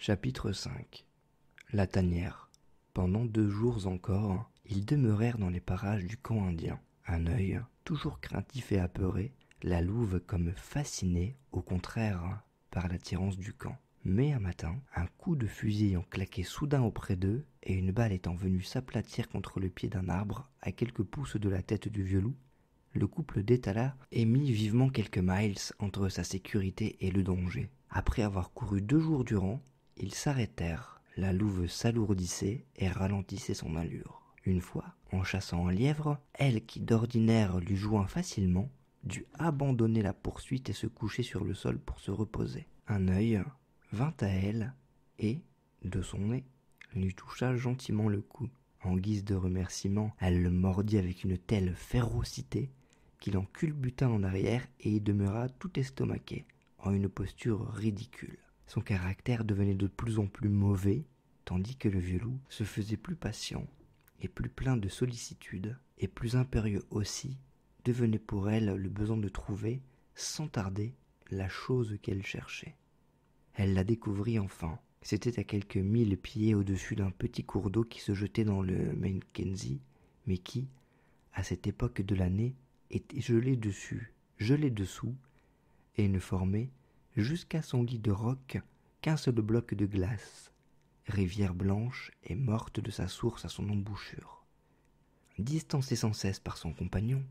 Chapitre 5 La tanière. Pendant deux jours encore, ils demeurèrent dans les parages du camp indien. Un œil, toujours craintif et apeuré, la louve comme fascinée, au contraire, par l'attirance du camp. Mais un matin, un coup de fusil en claqué soudain auprès d'eux, et une balle étant venue s'aplatir contre le pied d'un arbre, à quelques pouces de la tête du vieux loup, le couple d'étala et mit vivement quelques miles entre sa sécurité et le danger. Après avoir couru deux jours durant, ils s'arrêtèrent. La louve s'alourdissait et ralentissait son allure. Une fois, en chassant un lièvre, elle qui d'ordinaire lui joint facilement, dut abandonner la poursuite et se coucher sur le sol pour se reposer. Un œil vint à elle et, de son nez, lui toucha gentiment le cou. En guise de remerciement, elle le mordit avec une telle férocité qu'il en culbuta en arrière et y demeura tout estomaqué, en une posture ridicule. Son caractère devenait de plus en plus mauvais, tandis que le vieux loup se faisait plus patient et plus plein de sollicitude, et plus impérieux aussi, devenait pour elle le besoin de trouver, sans tarder, la chose qu'elle cherchait. Elle la découvrit enfin. C'était à quelques mille pieds au-dessus d'un petit cours d'eau qui se jetait dans le Mackenzie, mais qui, à cette époque de l'année, était gelé dessus, gelé dessous, et ne formait jusqu'à son lit de roc qu'un seul bloc de glace, rivière blanche et morte de sa source à son embouchure. Distancée sans cesse par son compagnon,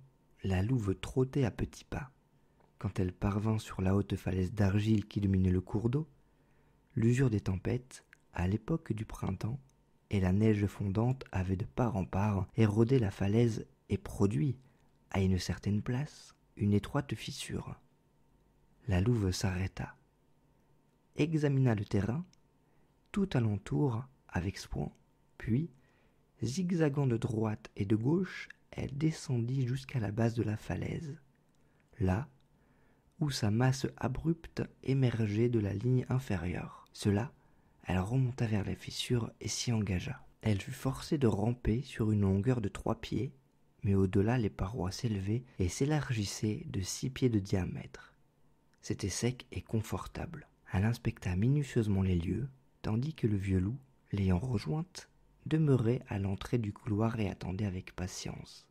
la louve trottait à petits pas. Quand elle parvint sur la haute falaise d'argile qui dominait le cours d'eau, l'usure des tempêtes, à l'époque du printemps, et la neige fondante avaient de part en part érodé la falaise et produit, à une certaine place, une étroite fissure la louve s'arrêta, examina le terrain, tout alentour, avec soin, puis, zigzagant de droite et de gauche, elle descendit jusqu'à la base de la falaise, là où sa masse abrupte émergeait de la ligne inférieure. Cela, elle remonta vers la fissure et s'y engagea. Elle fut forcée de ramper sur une longueur de trois pieds, mais au-delà les parois s'élevaient et s'élargissaient de six pieds de diamètre. C'était sec et confortable. Elle inspecta minutieusement les lieux, tandis que le vieux loup, l'ayant rejointe, demeurait à l'entrée du couloir et attendait avec patience.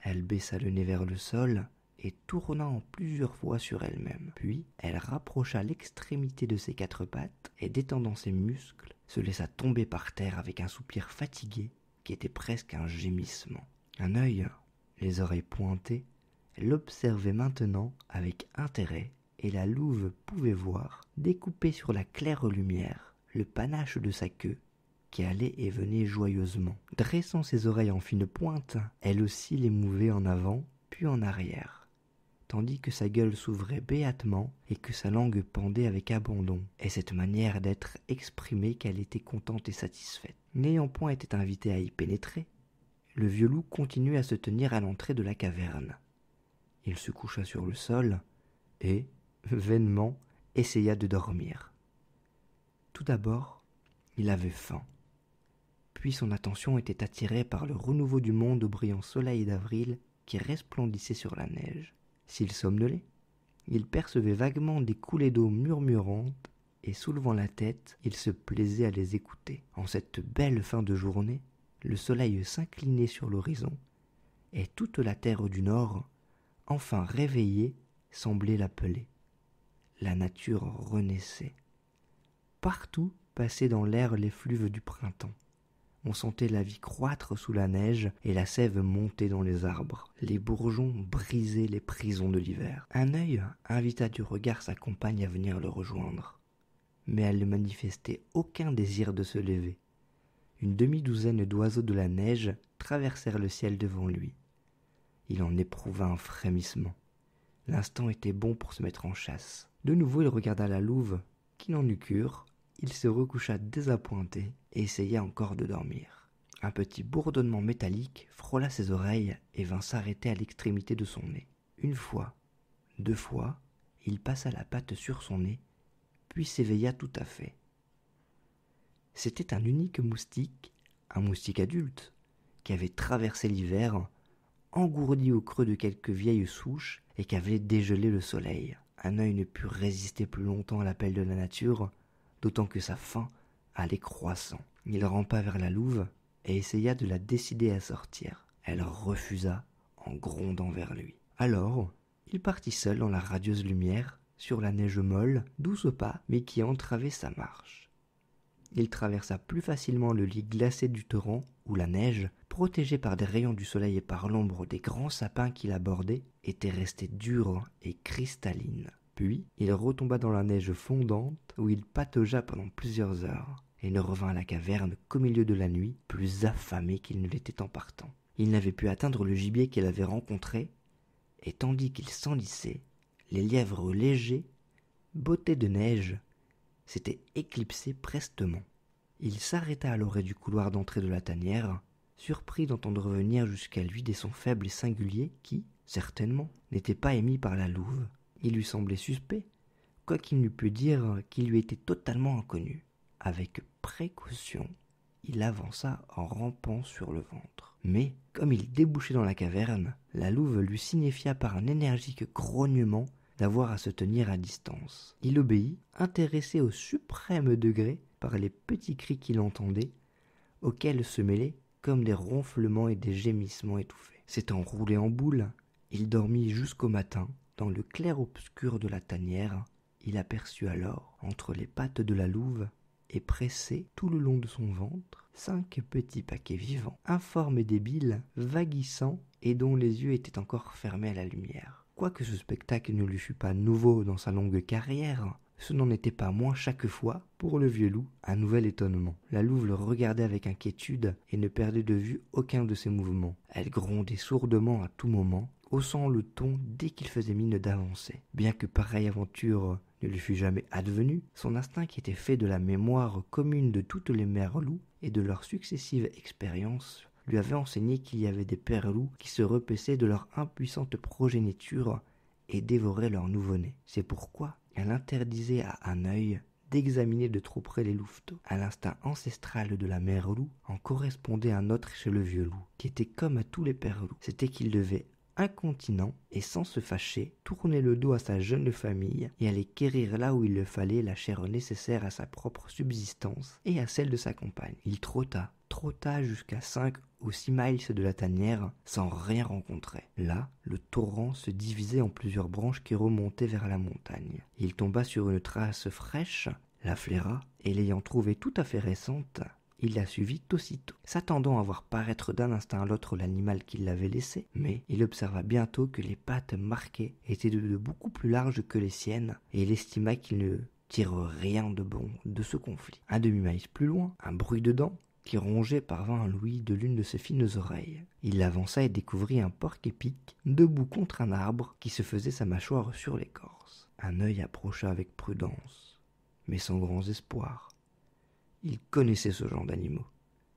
Elle baissa le nez vers le sol et tourna en plusieurs fois sur elle-même. Puis, elle rapprocha l'extrémité de ses quatre pattes et, détendant ses muscles, se laissa tomber par terre avec un soupir fatigué qui était presque un gémissement. Un œil, les oreilles pointées, l'observait maintenant avec intérêt, et la louve pouvait voir, découpée sur la claire lumière, le panache de sa queue, qui allait et venait joyeusement. Dressant ses oreilles en fine pointe, elle aussi les mouvait en avant, puis en arrière, tandis que sa gueule s'ouvrait béatement et que sa langue pendait avec abandon, et cette manière d'être exprimait qu'elle était contente et satisfaite. N'ayant point été invité à y pénétrer, le vieux loup continuait à se tenir à l'entrée de la caverne, il se coucha sur le sol et, vainement, essaya de dormir. Tout d'abord, il avait faim. Puis son attention était attirée par le renouveau du monde au brillant soleil d'avril qui resplendissait sur la neige. S'il somnolait, il percevait vaguement des coulées d'eau murmurantes et soulevant la tête, il se plaisait à les écouter. En cette belle fin de journée, le soleil s'inclinait sur l'horizon et toute la terre du nord enfin réveillé, semblait l'appeler. La nature renaissait. Partout passaient dans l'air les fluves du printemps. On sentait la vie croître sous la neige et la sève monter dans les arbres. Les bourgeons brisaient les prisons de l'hiver. Un œil invita du regard sa compagne à venir le rejoindre. Mais elle ne manifestait aucun désir de se lever. Une demi-douzaine d'oiseaux de la neige traversèrent le ciel devant lui. Il en éprouva un frémissement. L'instant était bon pour se mettre en chasse. De nouveau, il regarda la louve, qui n'en eut cure. Il se recoucha désappointé et essaya encore de dormir. Un petit bourdonnement métallique frôla ses oreilles et vint s'arrêter à l'extrémité de son nez. Une fois, deux fois, il passa la patte sur son nez, puis s'éveilla tout à fait. C'était un unique moustique, un moustique adulte, qui avait traversé l'hiver engourdi au creux de quelques vieilles souches et qu'avait dégelé le soleil. Un œil ne put résister plus longtemps à l'appel de la nature, d'autant que sa faim allait croissant. Il rampa vers la louve et essaya de la décider à sortir. Elle refusa en grondant vers lui. Alors, il partit seul dans la radieuse lumière, sur la neige molle, douce pas, mais qui entravait sa marche il traversa plus facilement le lit glacé du torrent où la neige, protégée par des rayons du soleil et par l'ombre des grands sapins qui la était restée dure et cristalline. Puis il retomba dans la neige fondante où il pataugea pendant plusieurs heures et ne revint à la caverne qu'au milieu de la nuit, plus affamé qu'il ne l'était en partant. Il n'avait pu atteindre le gibier qu'il avait rencontré, et tandis qu'il s'enlissait, les lièvres légers, bottés de neige, s'était éclipsé prestement. Il s'arrêta à l'orée du couloir d'entrée de la tanière, surpris d'entendre revenir jusqu'à lui des sons faibles et singuliers qui, certainement, n'étaient pas émis par la louve. Il lui semblait suspect, quoiqu'il n'eût pu dire qu'il lui était totalement inconnu. Avec précaution, il avança en rampant sur le ventre. Mais, comme il débouchait dans la caverne, la louve lui signifia par un énergique grognement d'avoir à se tenir à distance. Il obéit, intéressé au suprême degré par les petits cris qu'il entendait, auxquels se mêlaient comme des ronflements et des gémissements étouffés. S'étant roulé en boule, il dormit jusqu'au matin. Dans le clair-obscur de la tanière, il aperçut alors, entre les pattes de la louve, et pressé tout le long de son ventre, cinq petits paquets vivants, informes et débiles, vaguissants et dont les yeux étaient encore fermés à la lumière. Quoique ce spectacle ne lui fût pas nouveau dans sa longue carrière, ce n'en était pas moins chaque fois, pour le vieux loup, un nouvel étonnement. La louve le regardait avec inquiétude et ne perdait de vue aucun de ses mouvements. Elle grondait sourdement à tout moment, haussant le ton dès qu'il faisait mine d'avancer. Bien que pareille aventure ne lui fût jamais advenue, son instinct qui était fait de la mémoire commune de toutes les mères loups et de leurs successives expériences lui avait enseigné qu'il y avait des pères loups qui se repaissaient de leur impuissante progéniture et dévoraient leurs nouveau nés C'est pourquoi elle interdisait à un œil d'examiner de trop près les louveteaux. À l'instinct ancestral de la mère loup en correspondait un autre chez le vieux loup, qui était comme à tous les pères loups. C'était qu'il devait incontinent et sans se fâcher, tourner le dos à sa jeune famille et aller quérir là où il le fallait la chair nécessaire à sa propre subsistance et à celle de sa compagne. Il trotta trotta jusqu'à cinq ou six miles de la tanière sans rien rencontrer. Là, le torrent se divisait en plusieurs branches qui remontaient vers la montagne. Il tomba sur une trace fraîche, la flaira, et l'ayant trouvée tout à fait récente, il la suivit aussitôt, s'attendant à voir paraître d'un instant à l'autre l'animal qui l'avait laissé, mais il observa bientôt que les pattes marquées étaient de beaucoup plus larges que les siennes, et il estima qu'il ne tire rien de bon de ce conflit. Un demi-maïs plus loin, un bruit de dents, qui rongeait par vingt louis de l'une de ses fines oreilles. Il avança et découvrit un porc épic, debout contre un arbre, qui se faisait sa mâchoire sur l'écorce. Un œil approcha avec prudence, mais sans grand espoir. Il connaissait ce genre d'animaux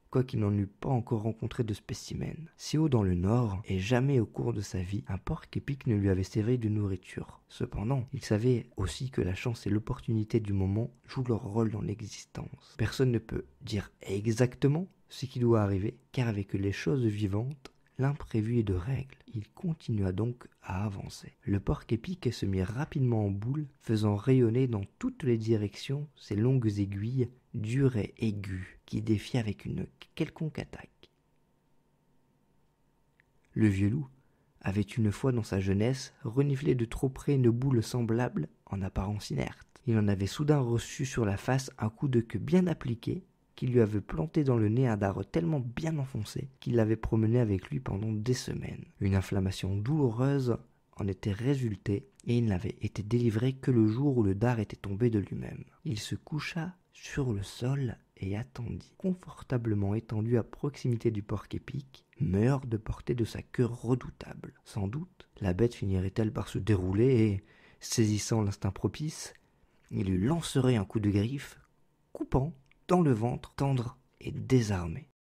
quoiqu'il n'en eût pas encore rencontré de spécimens. Si haut dans le nord, et jamais au cours de sa vie, un porc épic ne lui avait servi de nourriture. Cependant, il savait aussi que la chance et l'opportunité du moment jouent leur rôle dans l'existence. Personne ne peut dire exactement ce qui doit arriver, car avec les choses vivantes, l'imprévu est de règle. Il continua donc à avancer. Le porc-épic se mit rapidement en boule, faisant rayonner dans toutes les directions ses longues aiguilles, dures et aiguës, qui défiaient avec une quelconque attaque. Le vieux loup avait une fois dans sa jeunesse reniflé de trop près une boule semblable en apparence inerte. Il en avait soudain reçu sur la face un coup de queue bien appliqué qui lui avait planté dans le nez un dard tellement bien enfoncé qu'il l'avait promené avec lui pendant des semaines. Une inflammation douloureuse en était résultée et il n'avait été délivré que le jour où le dard était tombé de lui-même. Il se coucha sur le sol et attendit, confortablement étendu à proximité du porc épic, meurt de portée de sa queue redoutable. Sans doute, la bête finirait-elle par se dérouler et, saisissant l'instinct propice, il lui lancerait un coup de griffe, coupant dans le ventre, tendre et désarmé.